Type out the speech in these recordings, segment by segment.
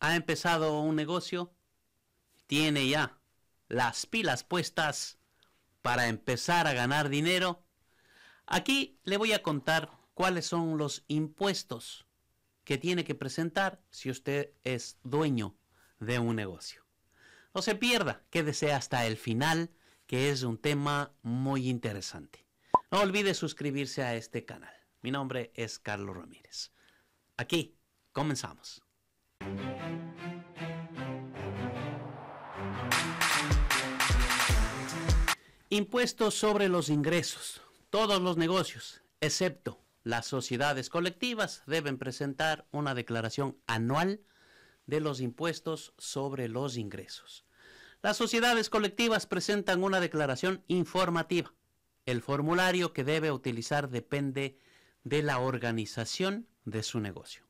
ha empezado un negocio, tiene ya las pilas puestas para empezar a ganar dinero, aquí le voy a contar cuáles son los impuestos que tiene que presentar si usted es dueño de un negocio. No se pierda, quédese hasta el final, que es un tema muy interesante. No olvide suscribirse a este canal. Mi nombre es Carlos Ramírez. Aquí comenzamos. Impuestos sobre los ingresos. Todos los negocios, excepto las sociedades colectivas, deben presentar una declaración anual de los impuestos sobre los ingresos. Las sociedades colectivas presentan una declaración informativa. El formulario que debe utilizar depende de la organización de su negocio.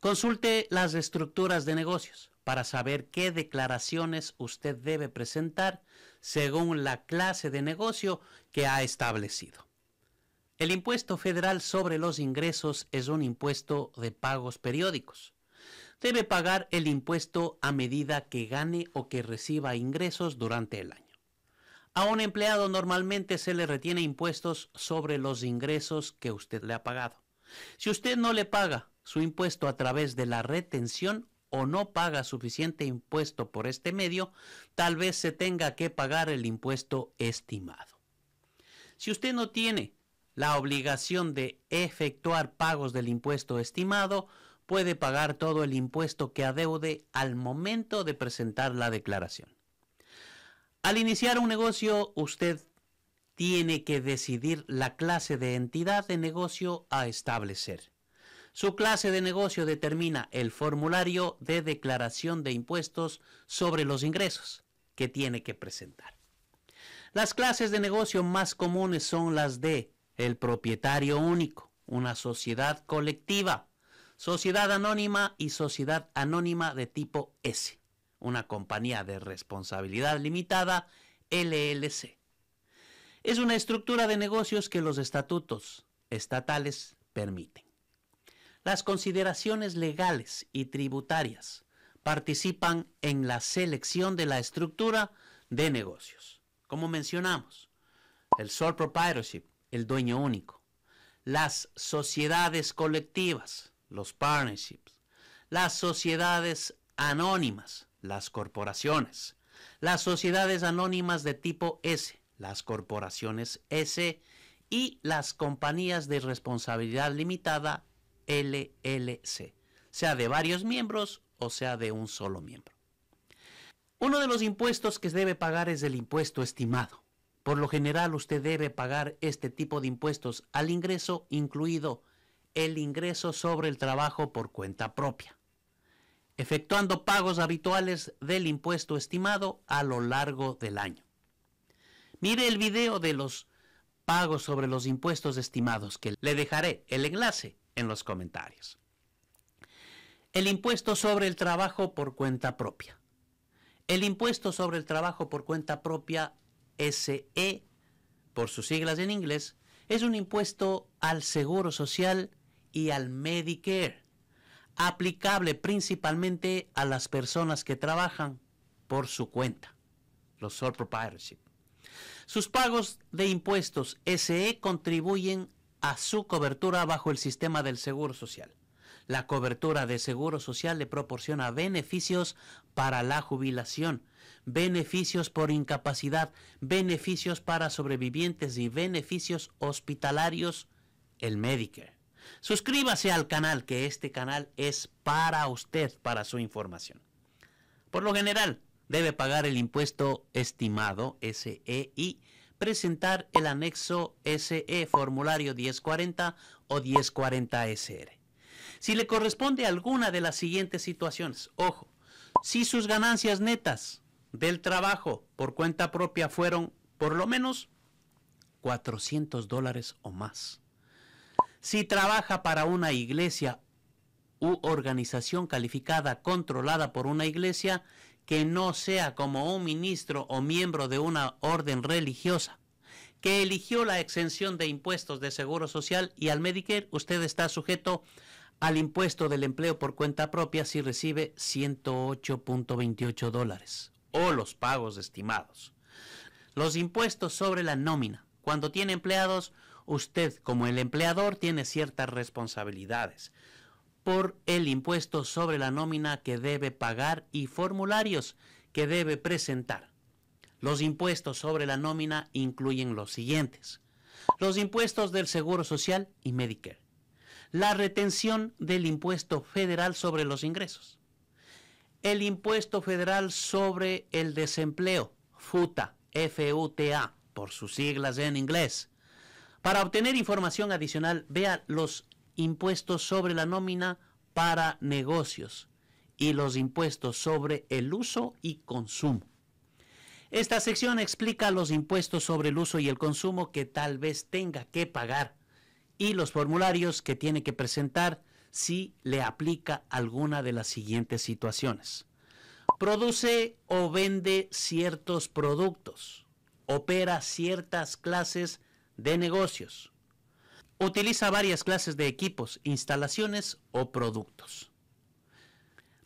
Consulte las estructuras de negocios para saber qué declaraciones usted debe presentar según la clase de negocio que ha establecido. El impuesto federal sobre los ingresos es un impuesto de pagos periódicos. Debe pagar el impuesto a medida que gane o que reciba ingresos durante el año. A un empleado normalmente se le retiene impuestos sobre los ingresos que usted le ha pagado. Si usted no le paga, su impuesto a través de la retención o no paga suficiente impuesto por este medio, tal vez se tenga que pagar el impuesto estimado. Si usted no tiene la obligación de efectuar pagos del impuesto estimado, puede pagar todo el impuesto que adeude al momento de presentar la declaración. Al iniciar un negocio, usted tiene que decidir la clase de entidad de negocio a establecer. Su clase de negocio determina el formulario de declaración de impuestos sobre los ingresos que tiene que presentar. Las clases de negocio más comunes son las de el propietario único, una sociedad colectiva, sociedad anónima y sociedad anónima de tipo S, una compañía de responsabilidad limitada, LLC. Es una estructura de negocios que los estatutos estatales permiten. Las consideraciones legales y tributarias participan en la selección de la estructura de negocios. Como mencionamos, el sole proprietorship, el dueño único, las sociedades colectivas, los partnerships, las sociedades anónimas, las corporaciones, las sociedades anónimas de tipo S, las corporaciones S y las compañías de responsabilidad limitada LLC, sea de varios miembros o sea de un solo miembro. Uno de los impuestos que debe pagar es el impuesto estimado. Por lo general usted debe pagar este tipo de impuestos al ingreso, incluido el ingreso sobre el trabajo por cuenta propia, efectuando pagos habituales del impuesto estimado a lo largo del año. Mire el video de los pagos sobre los impuestos estimados que le dejaré el enlace en los comentarios. El impuesto sobre el trabajo por cuenta propia. El impuesto sobre el trabajo por cuenta propia, SE, por sus siglas en inglés, es un impuesto al Seguro Social y al Medicare, aplicable principalmente a las personas que trabajan por su cuenta, los sole proprietorship. Sus pagos de impuestos SE contribuyen a su cobertura bajo el sistema del Seguro Social. La cobertura de Seguro Social le proporciona beneficios para la jubilación, beneficios por incapacidad, beneficios para sobrevivientes y beneficios hospitalarios, el Medicare. Suscríbase al canal, que este canal es para usted, para su información. Por lo general, debe pagar el impuesto estimado, SEI, presentar el anexo SE formulario 1040 o 1040SR. Si le corresponde alguna de las siguientes situaciones, ojo, si sus ganancias netas del trabajo por cuenta propia fueron por lo menos 400 dólares o más. Si trabaja para una iglesia u organización calificada controlada por una iglesia que no sea como un ministro o miembro de una orden religiosa que eligió la exención de impuestos de Seguro Social y al Medicare, usted está sujeto al impuesto del empleo por cuenta propia si recibe 108.28 dólares o los pagos estimados. Los impuestos sobre la nómina. Cuando tiene empleados, usted como el empleador tiene ciertas responsabilidades por el impuesto sobre la nómina que debe pagar y formularios que debe presentar. Los impuestos sobre la nómina incluyen los siguientes. Los impuestos del Seguro Social y Medicare. La retención del impuesto federal sobre los ingresos. El impuesto federal sobre el desempleo, FUTA, FUTA, por sus siglas en inglés. Para obtener información adicional, vea los impuestos sobre la nómina para negocios y los impuestos sobre el uso y consumo. Esta sección explica los impuestos sobre el uso y el consumo que tal vez tenga que pagar y los formularios que tiene que presentar si le aplica alguna de las siguientes situaciones. Produce o vende ciertos productos. Opera ciertas clases de negocios. Utiliza varias clases de equipos, instalaciones o productos.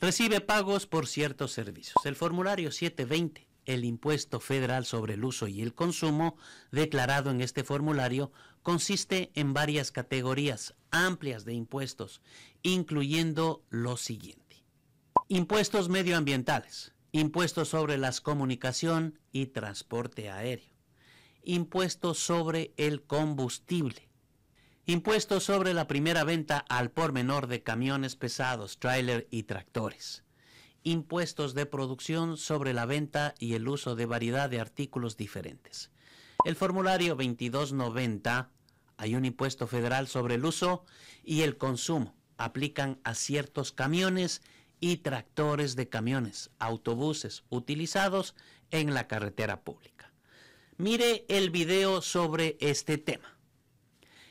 Recibe pagos por ciertos servicios. El formulario 720, el impuesto federal sobre el uso y el consumo, declarado en este formulario, consiste en varias categorías amplias de impuestos, incluyendo lo siguiente. Impuestos medioambientales, impuestos sobre la comunicación y transporte aéreo, impuestos sobre el combustible, Impuestos sobre la primera venta al por menor de camiones pesados, tráiler y tractores. Impuestos de producción sobre la venta y el uso de variedad de artículos diferentes. El formulario 2290 hay un impuesto federal sobre el uso y el consumo. Aplican a ciertos camiones y tractores de camiones, autobuses utilizados en la carretera pública. Mire el video sobre este tema.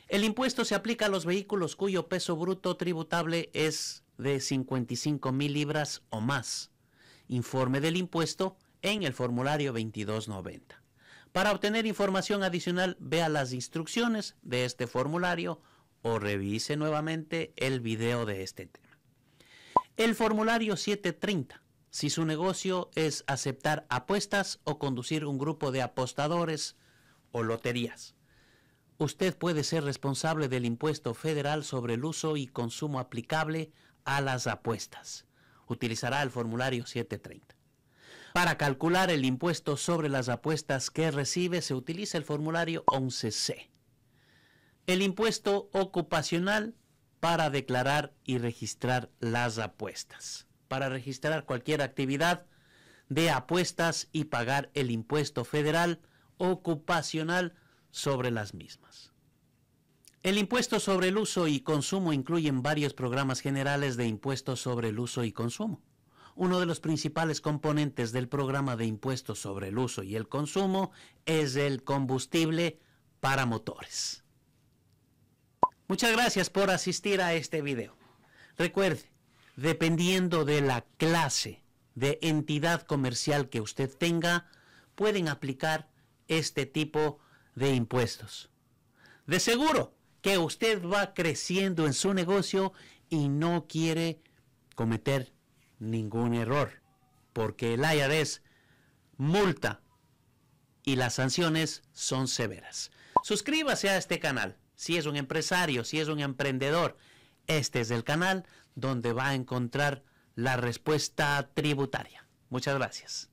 El impuesto se aplica a los vehículos cuyo peso bruto tributable es de 55 mil libras o más. Informe del impuesto en el formulario 2290. Para obtener información adicional, vea las instrucciones de este formulario o revise nuevamente el video de este tema. El formulario 730. Si su negocio es aceptar apuestas o conducir un grupo de apostadores o loterías usted puede ser responsable del impuesto federal sobre el uso y consumo aplicable a las apuestas. Utilizará el formulario 730. Para calcular el impuesto sobre las apuestas que recibe se utiliza el formulario 11C. El impuesto ocupacional para declarar y registrar las apuestas. Para registrar cualquier actividad de apuestas y pagar el impuesto federal ocupacional sobre las mismas. El impuesto sobre el uso y consumo incluyen varios programas generales de impuestos sobre el uso y consumo. Uno de los principales componentes del programa de impuestos sobre el uso y el consumo es el combustible para motores. Muchas gracias por asistir a este video. Recuerde, dependiendo de la clase de entidad comercial que usted tenga, pueden aplicar este tipo de de impuestos. De seguro que usted va creciendo en su negocio y no quiere cometer ningún error, porque el es multa y las sanciones son severas. Suscríbase a este canal. Si es un empresario, si es un emprendedor, este es el canal donde va a encontrar la respuesta tributaria. Muchas gracias.